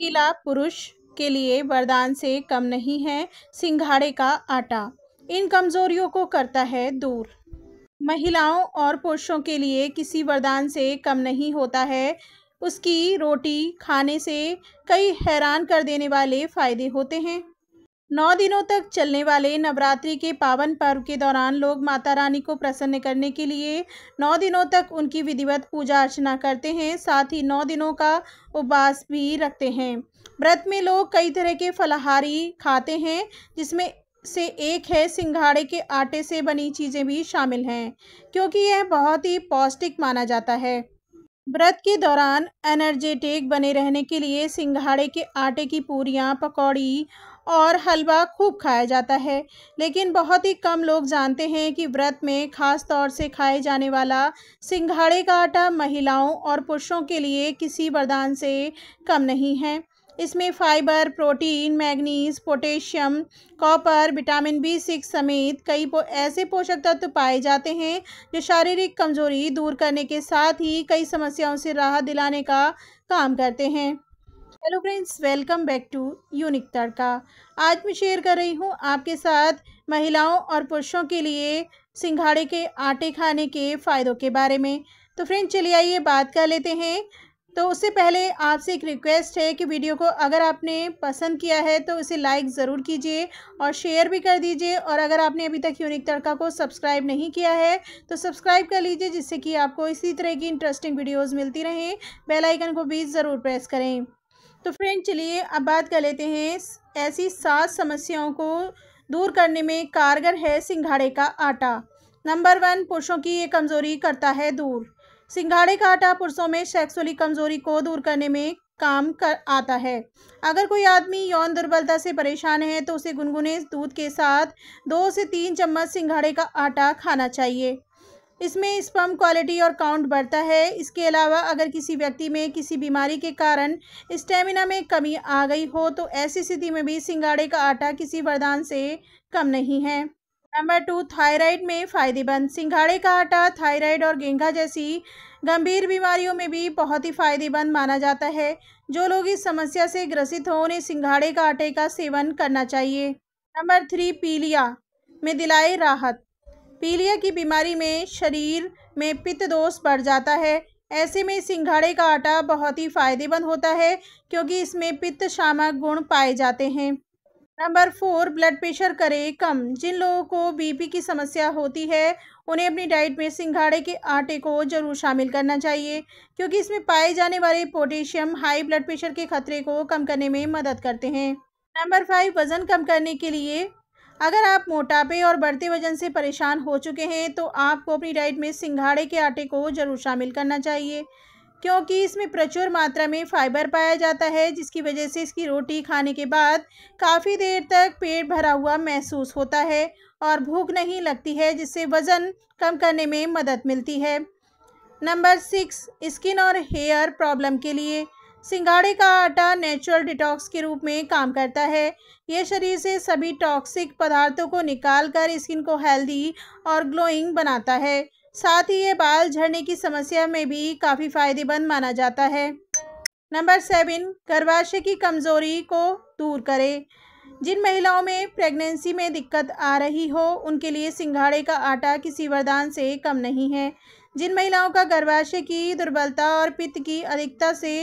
महिला पुरुष के लिए वरदान से कम नहीं है सिंघाड़े का आटा इन कमजोरियों को करता है दूर महिलाओं और पुरुषों के लिए किसी वरदान से कम नहीं होता है उसकी रोटी खाने से कई हैरान कर देने वाले फ़ायदे होते हैं नौ दिनों तक चलने वाले नवरात्रि के पावन पर्व के दौरान लोग माता रानी को प्रसन्न करने के लिए नौ दिनों तक उनकी विधिवत पूजा अर्चना करते हैं साथ ही नौ दिनों का उपवास भी रखते हैं व्रत में लोग कई तरह के फलाहारी खाते हैं जिसमें से एक है सिंघाड़े के आटे से बनी चीज़ें भी शामिल हैं क्योंकि यह बहुत ही पौष्टिक माना जाता है व्रत के दौरान एनर्जेटिक बने रहने के लिए सिंघाड़े के आटे की पूरियाँ पकौड़ी और हलवा खूब खाया जाता है लेकिन बहुत ही कम लोग जानते हैं कि व्रत में खास तौर से खाए जाने वाला सिंघाड़े का आटा महिलाओं और पुरुषों के लिए किसी वरदान से कम नहीं है इसमें fibre protein manganese potassium copper vitamin B six समेत कई पो, ऐसे पोषक तत्व पाए जाते हैं जो शारीरिक कमजोरी दूर करने के साथ ही कई समस्याओं से राहत दिलाने का काम करते हैं hello friends welcome back to unique tadka आज मैं शेयर कर रही हूँ आपके साथ महिलाओं और पुरुषों के लिए सिंघाड़े के आटे खाने के फ़ायदों के बारे में तो फ्रेंड्स चलिए आइए बात कर लेते हैं तो उससे पहले आपसे एक रिक्वेस्ट है कि वीडियो को अगर आपने पसंद किया है तो इसे लाइक ज़रूर कीजिए और शेयर भी कर दीजिए और अगर आपने अभी तक यूनिक तड़का को सब्सक्राइब नहीं किया है तो सब्सक्राइब कर लीजिए जिससे कि आपको इसी तरह की इंटरेस्टिंग वीडियोज़ मिलती रहें बेलाइकन को भी ज़रूर प्रेस करें तो फ्रेंड चलिए अब बात कर लेते हैं ऐसी सात समस्याओं को दूर करने में कारगर है सिंघाड़े का आटा नंबर वन पुरुषों की ये कमज़ोरी करता है दूर सिंघाड़े का आटा पुरुषों में सेक्सुअली कमज़ोरी को दूर करने में काम कर आता है अगर कोई आदमी यौन दुर्बलता से परेशान है तो उसे गुनगुने दूध के साथ दो से तीन चम्मच सिंघाड़े का आटा खाना चाहिए इसमें स्पर्म क्वालिटी और काउंट बढ़ता है इसके अलावा अगर किसी व्यक्ति में किसी बीमारी के कारण स्टेमिना में कमी आ गई हो तो ऐसी स्थिति में भी सिंगाड़े का आटा किसी वरदान से कम नहीं है नंबर टू थायराइड में फ़ायदेमंद सिंघाड़े का आटा थायराइड और गेंगा जैसी गंभीर बीमारियों में भी बहुत ही फ़ायदेमंद माना जाता है जो लोग इस समस्या से ग्रसित हों उन्हें सिंगाड़े का आटे का सेवन करना चाहिए नंबर थ्री पीलिया में दिलाए राहत पीलिया की बीमारी में शरीर में पित्त दोष बढ़ जाता है ऐसे में सिंघाड़े का आटा बहुत ही फायदेमंद होता है क्योंकि इसमें पित्त शामक गुण पाए जाते हैं नंबर फोर ब्लड प्रेशर करें कम जिन लोगों को बीपी की समस्या होती है उन्हें अपनी डाइट में सिंघाड़े के आटे को जरूर शामिल करना चाहिए क्योंकि इसमें पाए जाने वाले पोटेशियम हाई ब्लड प्रेशर के खतरे को कम करने में मदद करते हैं नंबर फाइव वज़न कम करने के लिए अगर आप मोटापे और बढ़ते वजन से परेशान हो चुके हैं तो आपको अपनी डाइट में सिंघाड़े के आटे को ज़रूर शामिल करना चाहिए क्योंकि इसमें प्रचुर मात्रा में फाइबर पाया जाता है जिसकी वजह से इसकी रोटी खाने के बाद काफ़ी देर तक पेट भरा हुआ महसूस होता है और भूख नहीं लगती है जिससे वज़न कम करने में मदद मिलती है नंबर सिक्स स्किन और हेयर प्रॉब्लम के लिए सिंगाड़े का आटा नेचुरल डिटॉक्स के रूप में काम करता है ये शरीर से सभी टॉक्सिक पदार्थों को निकाल कर स्किन को हेल्दी और ग्लोइंग बनाता है साथ ही ये बाल झड़ने की समस्या में भी काफ़ी फायदेमंद माना जाता है नंबर सेवन गर्भाशय की कमज़ोरी को दूर करें जिन महिलाओं में प्रेगनेंसी में दिक्कत आ रही हो उनके लिए सिंघाड़े का आटा किसी वरदान से कम नहीं है जिन महिलाओं का गर्भाशय की दुर्बलता और पित्त की अधिकता से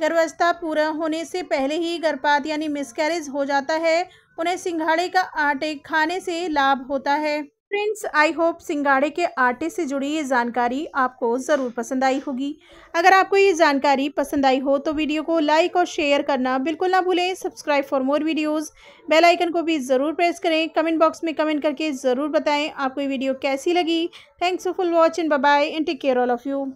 गर्भावस्था पूरा होने से पहले ही गर्भपात यानी मिसकैरेज हो जाता है उन्हें सिंघाड़े का आटे खाने से लाभ होता है फ्रेंड्स आई होप सिंगाड़े के आटे से जुड़ी ये जानकारी आपको ज़रूर पसंद आई होगी अगर आपको ये जानकारी पसंद आई हो तो वीडियो को लाइक और शेयर करना बिल्कुल ना भूलें subscribe for more videos bell icon को भी ज़रूर प्रेस करें कमेंट बॉक्स में कमेंट करके ज़रूर बताएं आपको ये वीडियो कैसी लगी thanks for watch and bye and take care all of you